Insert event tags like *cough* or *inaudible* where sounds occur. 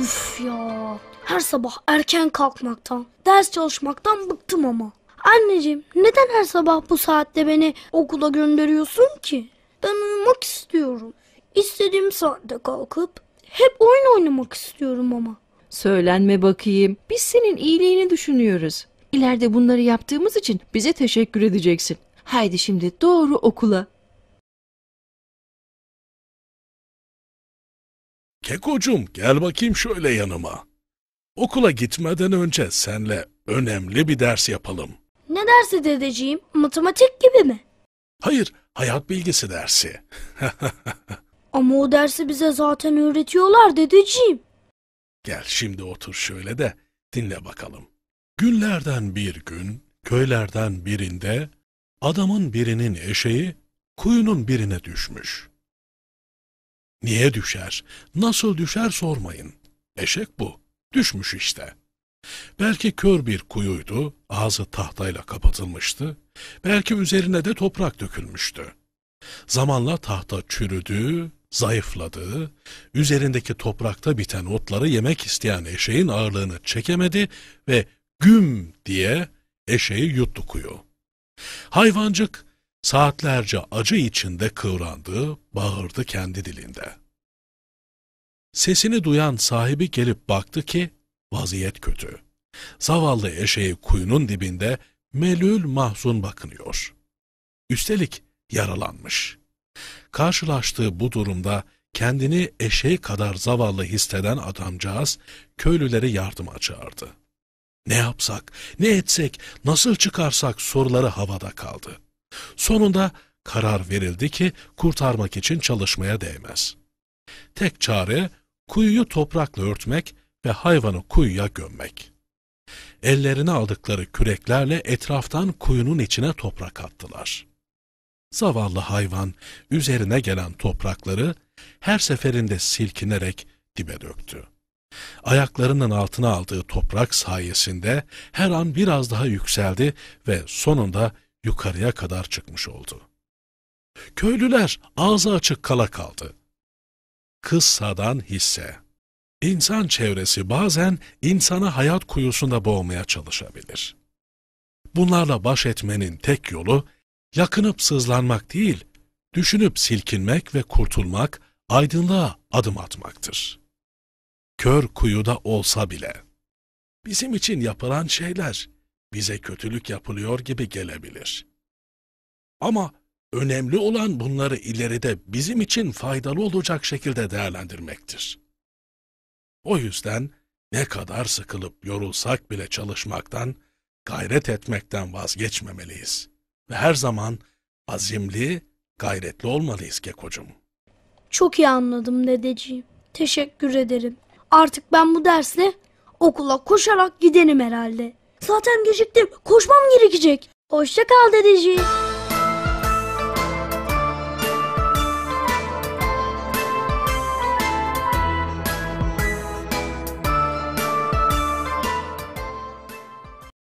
Uf ya. Her sabah erken kalkmaktan, ders çalışmaktan bıktım ama. Anneciğim neden her sabah bu saatte beni okula gönderiyorsun ki? Ben uyumak istiyorum. İstediğim saatte kalkıp hep oyun oynamak istiyorum ama. Söylenme bakayım. Biz senin iyiliğini düşünüyoruz. İleride bunları yaptığımız için bize teşekkür edeceksin. Haydi şimdi doğru okula. Kekocuğum gel bakayım şöyle yanıma. Okula gitmeden önce senle önemli bir ders yapalım. Ne dersi dedeciğim? Matematik gibi mi? Hayır, hayat bilgisi dersi. *laughs* Ama o dersi bize zaten öğretiyorlar dedeciğim. Gel şimdi otur şöyle de dinle bakalım. Günlerden bir gün köylerden birinde adamın birinin eşeği kuyunun birine düşmüş. Niye düşer? Nasıl düşer sormayın. Eşek bu. Düşmüş işte. Belki kör bir kuyuydu, ağzı tahtayla kapatılmıştı. Belki üzerine de toprak dökülmüştü. Zamanla tahta çürüdü, zayıfladı, üzerindeki toprakta biten otları yemek isteyen eşeğin ağırlığını çekemedi ve güm diye eşeği yuttu kuyu. Hayvancık Saatlerce acı içinde kıvrandı, bağırdı kendi dilinde. Sesini duyan sahibi gelip baktı ki vaziyet kötü. Zavallı eşeği kuyunun dibinde melül mahzun bakınıyor. Üstelik yaralanmış. Karşılaştığı bu durumda kendini eşeği kadar zavallı hisseden adamcağız köylülere yardıma çağırdı. Ne yapsak, ne etsek, nasıl çıkarsak soruları havada kaldı. Sonunda karar verildi ki kurtarmak için çalışmaya değmez. Tek çare kuyuyu toprakla örtmek ve hayvanı kuyuya gömmek. Ellerine aldıkları küreklerle etraftan kuyunun içine toprak attılar. Zavallı hayvan üzerine gelen toprakları her seferinde silkinerek dibe döktü. Ayaklarının altına aldığı toprak sayesinde her an biraz daha yükseldi ve sonunda yukarıya kadar çıkmış oldu. Köylüler ağzı açık kala kaldı. Kıssadan hisse. İnsan çevresi bazen insanı hayat kuyusunda boğmaya çalışabilir. Bunlarla baş etmenin tek yolu yakınıp sızlanmak değil, düşünüp silkinmek ve kurtulmak, aydınlığa adım atmaktır. Kör kuyuda olsa bile. Bizim için yapılan şeyler bize kötülük yapılıyor gibi gelebilir. Ama önemli olan bunları ileride bizim için faydalı olacak şekilde değerlendirmektir. O yüzden ne kadar sıkılıp yorulsak bile çalışmaktan, gayret etmekten vazgeçmemeliyiz. Ve her zaman azimli, gayretli olmalıyız Kekocuğum. Çok iyi anladım dedeciğim. Teşekkür ederim. Artık ben bu dersle okula koşarak giderim herhalde. Zaten geciktim. Koşmam gerekecek. Hoşça kal dedeciğim.